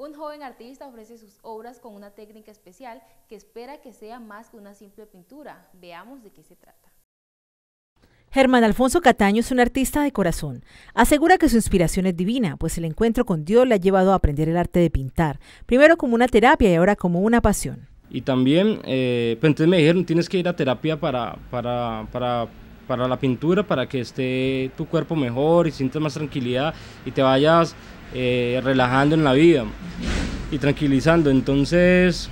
Un joven artista ofrece sus obras con una técnica especial que espera que sea más que una simple pintura. Veamos de qué se trata. Germán Alfonso Cataño es un artista de corazón. Asegura que su inspiración es divina, pues el encuentro con Dios le ha llevado a aprender el arte de pintar, primero como una terapia y ahora como una pasión. Y también, eh, pues entonces me dijeron, tienes que ir a terapia para, para, para para la pintura, para que esté tu cuerpo mejor y sientas más tranquilidad y te vayas eh, relajando en la vida y tranquilizando. Entonces,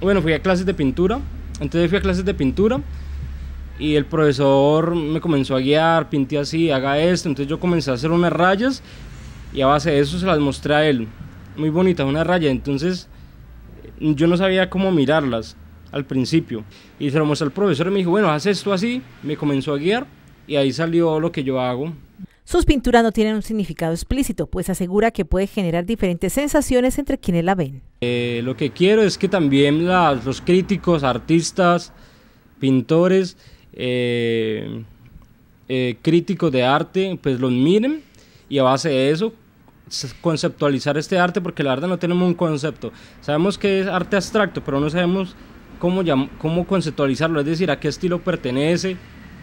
bueno, fui a clases de pintura. Entonces fui a clases de pintura y el profesor me comenzó a guiar, pinté así, haga esto. Entonces yo comencé a hacer unas rayas y a base de eso se las mostré a él. Muy bonita una raya. Entonces yo no sabía cómo mirarlas al principio. Y se lo mostré al profesor y me dijo, bueno, haz esto así. Me comenzó a guiar y ahí salió lo que yo hago. Sus pinturas no tienen un significado explícito, pues asegura que puede generar diferentes sensaciones entre quienes la ven. Eh, lo que quiero es que también los críticos, artistas, pintores, eh, eh, críticos de arte, pues los miren y a base de eso conceptualizar este arte porque la verdad no tenemos un concepto. Sabemos que es arte abstracto, pero no sabemos cómo, cómo conceptualizarlo, es decir, a qué estilo pertenece,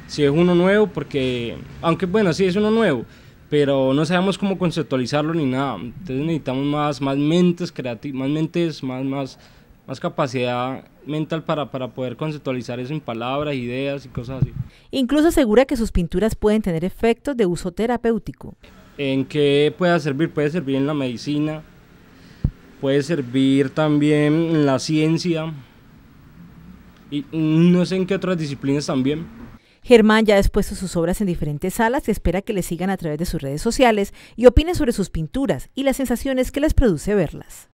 si es uno nuevo, porque, aunque bueno, sí es uno nuevo, pero no sabemos cómo conceptualizarlo ni nada. Entonces necesitamos más, más mentes creativas, más mentes, más, más, más capacidad mental para, para poder conceptualizar eso en palabras, ideas y cosas así. Incluso asegura que sus pinturas pueden tener efectos de uso terapéutico. ¿En qué pueda servir? Puede servir en la medicina, puede servir también en la ciencia y no sé en qué otras disciplinas también. Germán ya ha expuesto sus obras en diferentes salas y espera que le sigan a través de sus redes sociales y opine sobre sus pinturas y las sensaciones que les produce verlas.